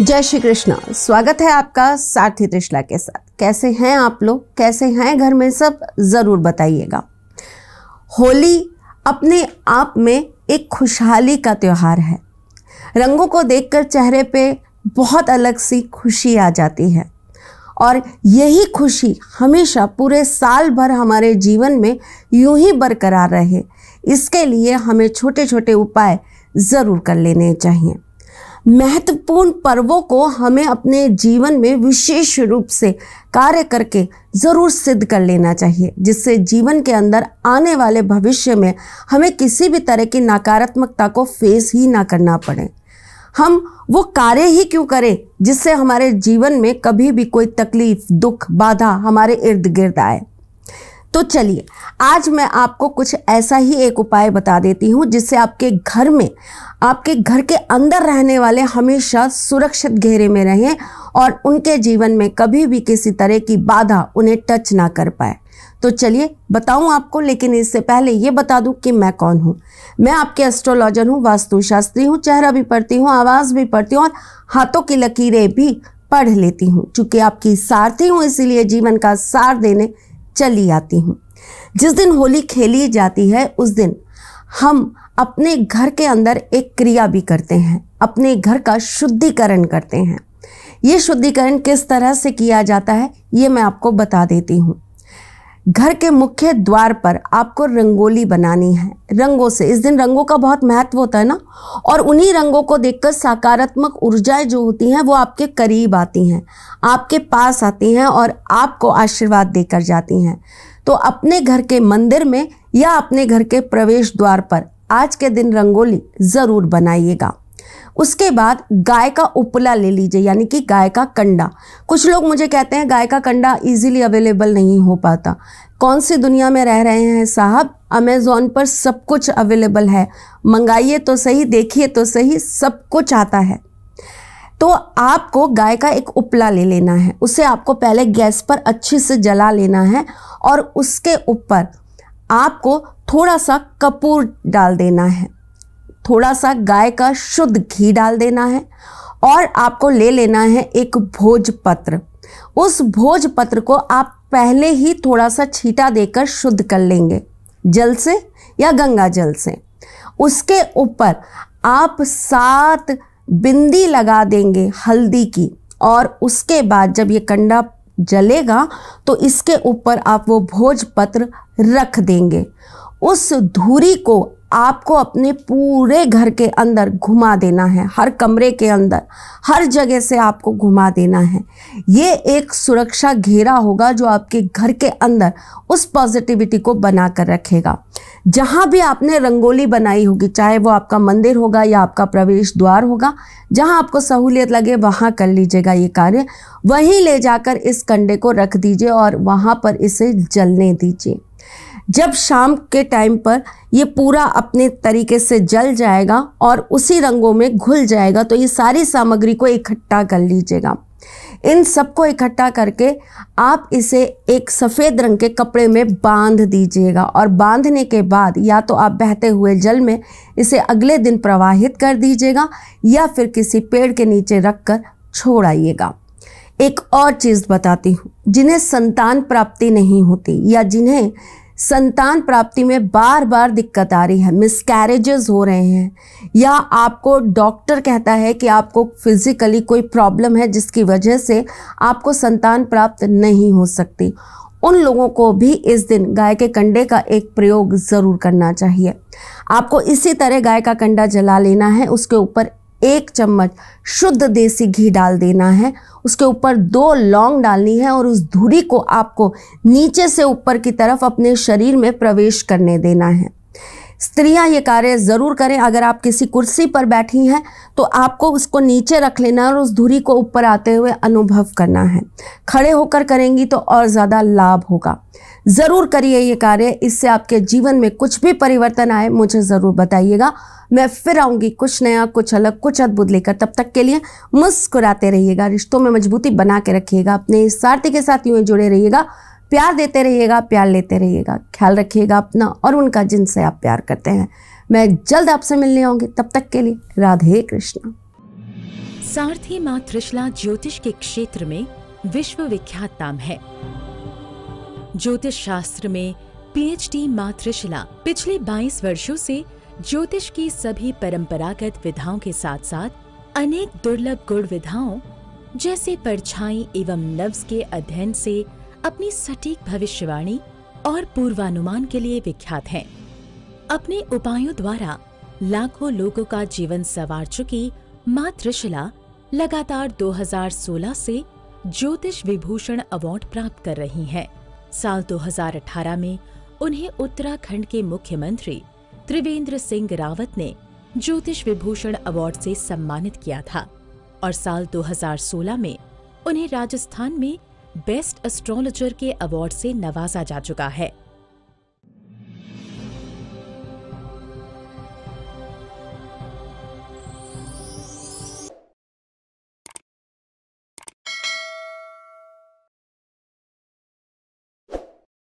जय श्री कृष्ण स्वागत है आपका सारथी त्रिशला के साथ कैसे हैं आप लोग कैसे हैं घर में सब ज़रूर बताइएगा होली अपने आप में एक खुशहाली का त्यौहार है रंगों को देखकर चेहरे पे बहुत अलग सी खुशी आ जाती है और यही खुशी हमेशा पूरे साल भर हमारे जीवन में यूं ही बरकरार रहे इसके लिए हमें छोटे छोटे उपाय ज़रूर कर लेने चाहिए महत्वपूर्ण पर्वों को हमें अपने जीवन में विशेष रूप से कार्य करके ज़रूर सिद्ध कर लेना चाहिए जिससे जीवन के अंदर आने वाले भविष्य में हमें किसी भी तरह की नकारात्मकता को फेस ही ना करना पड़े हम वो कार्य ही क्यों करें जिससे हमारे जीवन में कभी भी कोई तकलीफ दुख बाधा हमारे इर्द गिर्द आए तो चलिए आज मैं आपको कुछ ऐसा ही एक उपाय बता देती हूँ जिससे आपके घर में आपके घर के अंदर रहने वाले हमेशा सुरक्षित घेरे में रहें और उनके जीवन में कभी भी किसी तरह की बाधा उन्हें टच ना कर पाए तो चलिए बताऊं आपको लेकिन इससे पहले ये बता दूं कि मैं कौन हूं मैं आपके एस्ट्रोलॉजर हूं वास्तुशास्त्री हूं चेहरा भी पढ़ती हूं आवाज़ भी पढ़ती हूं और हाथों की लकीरें भी पढ़ लेती हूँ चूँकि आपकी सारथी हूँ इसीलिए जीवन का सार देने चली आती हूँ जिस दिन होली खेली जाती है उस दिन हम अपने घर के अंदर एक क्रिया भी करते हैं अपने घर का शुद्धिकरण करते हैं ये शुद्धिकरण किस तरह से किया जाता है ये मैं आपको बता देती हूँ घर के मुख्य द्वार पर आपको रंगोली बनानी है रंगों से इस दिन रंगों का बहुत महत्व होता है ना और उन्हीं रंगों को देखकर सकारात्मक ऊर्जाएं जो होती हैं वो आपके करीब आती हैं आपके पास आती हैं और आपको आशीर्वाद देकर जाती हैं तो अपने घर के मंदिर में या अपने घर के प्रवेश द्वार पर आज के दिन रंगोली ज़रूर बनाइएगा उसके बाद गाय का उपला ले लीजिए यानी कि गाय का कंडा कुछ लोग मुझे कहते हैं गाय का कंडा इजीली अवेलेबल नहीं हो पाता कौन सी दुनिया में रह रहे हैं साहब अमेज़ोन पर सब कुछ अवेलेबल है मंगाइए तो सही देखिए तो सही सब कुछ आता है तो आपको गाय का एक उपला ले लेना है उसे आपको पहले गैस पर अच्छे से जला लेना है और उसके ऊपर आपको थोड़ा सा कपूर डाल देना है थोड़ा सा गाय का शुद्ध घी डाल देना है और आपको ले लेना है एक भोजपत्र उस भोजपत्र को आप पहले ही थोड़ा सा छीटा देकर शुद्ध कर लेंगे जल से या गंगा जल से उसके ऊपर आप सात बिंदी लगा देंगे हल्दी की और उसके बाद जब ये कंडा जलेगा तो इसके ऊपर आप वो भोजपत्र रख देंगे उस धूरी को आपको अपने पूरे घर के अंदर घुमा देना है हर कमरे के अंदर हर जगह से आपको घुमा देना है ये एक सुरक्षा घेरा होगा जो आपके घर के अंदर उस पॉजिटिविटी को बना कर रखेगा जहाँ भी आपने रंगोली बनाई होगी चाहे वो आपका मंदिर होगा या आपका प्रवेश द्वार होगा जहाँ आपको सहूलियत लगे वहाँ कर लीजिएगा ये कार्य वहीं ले जाकर इस कंडे को रख दीजिए और वहाँ पर इसे जलने दीजिए जब शाम के टाइम पर ये पूरा अपने तरीके से जल जाएगा और उसी रंगों में घुल जाएगा तो ये सारी सामग्री को इकट्ठा कर लीजिएगा इन सबको इकट्ठा करके आप इसे एक सफ़ेद रंग के कपड़े में बांध दीजिएगा और बांधने के बाद या तो आप बहते हुए जल में इसे अगले दिन प्रवाहित कर दीजिएगा या फिर किसी पेड़ के नीचे रख कर छोड़ आइएगा एक और चीज़ बताती हूँ जिन्हें संतान प्राप्ति नहीं होती या जिन्हें संतान प्राप्ति में बार बार दिक्कत आ रही है मिसकैरेजेस हो रहे हैं या आपको डॉक्टर कहता है कि आपको फिजिकली कोई प्रॉब्लम है जिसकी वजह से आपको संतान प्राप्त नहीं हो सकती उन लोगों को भी इस दिन गाय के कंडे का एक प्रयोग ज़रूर करना चाहिए आपको इसी तरह गाय का कंडा जला लेना है उसके ऊपर एक चम्मच शुद्ध देसी घी डाल देना है उसके ऊपर दो लौंग डालनी है और उस धुरी को आपको नीचे से ऊपर की तरफ अपने शरीर में प्रवेश करने देना है स्त्रियां ये कार्य ज़रूर करें अगर आप किसी कुर्सी पर बैठी हैं तो आपको उसको नीचे रख लेना और उस धुरी को ऊपर आते हुए अनुभव करना है खड़े होकर करेंगी तो और ज़्यादा लाभ होगा ज़रूर करिए ये कार्य इससे आपके जीवन में कुछ भी परिवर्तन आए मुझे ज़रूर बताइएगा मैं फिर आऊँगी कुछ नया कुछ अलग कुछ अद्भुत लेकर तब तक के लिए मुस्कुराते रहिएगा रिश्तों में मजबूती बना के रखिएगा अपने सारथी के साथ यूँ जुड़े रहिएगा प्यार देते रहिएगा प्यार लेते रहिएगा ख्याल रखिएगा अपना और उनका जिनसे आप प्यार करते हैं मैं जल्द आपसे मिलने आऊंगी तब तक के लिए राधे कृष्ण सारथी माँ त्रिशला ज्योतिष के क्षेत्र में विश्व विख्यात नाम है ज्योतिष शास्त्र में पीएचडी माँ त्रिशला पिछले 22 वर्षों से ज्योतिष की सभी परंपरागत विधाओं के साथ साथ अनेक दुर्लभ गुण विधाओं जैसे परछाई एवं नव्स के अध्ययन से अपनी सटीक भविष्यवाणी और पूर्वानुमान के लिए विख्यात हैं। अपने उपायों द्वारा लाखों लोगों का जीवन सवार चुकी माँ त्रिशिला लगातार 2016 से ज्योतिष विभूषण अवार्ड प्राप्त कर रही हैं। साल 2018 में उन्हें उत्तराखंड के मुख्यमंत्री त्रिवेंद्र सिंह रावत ने ज्योतिष विभूषण अवार्ड से सम्मानित किया था और साल 2016 में उन्हें राजस्थान में बेस्ट एस्ट्रोलॉजर के अवार्ड से नवाजा जा चुका है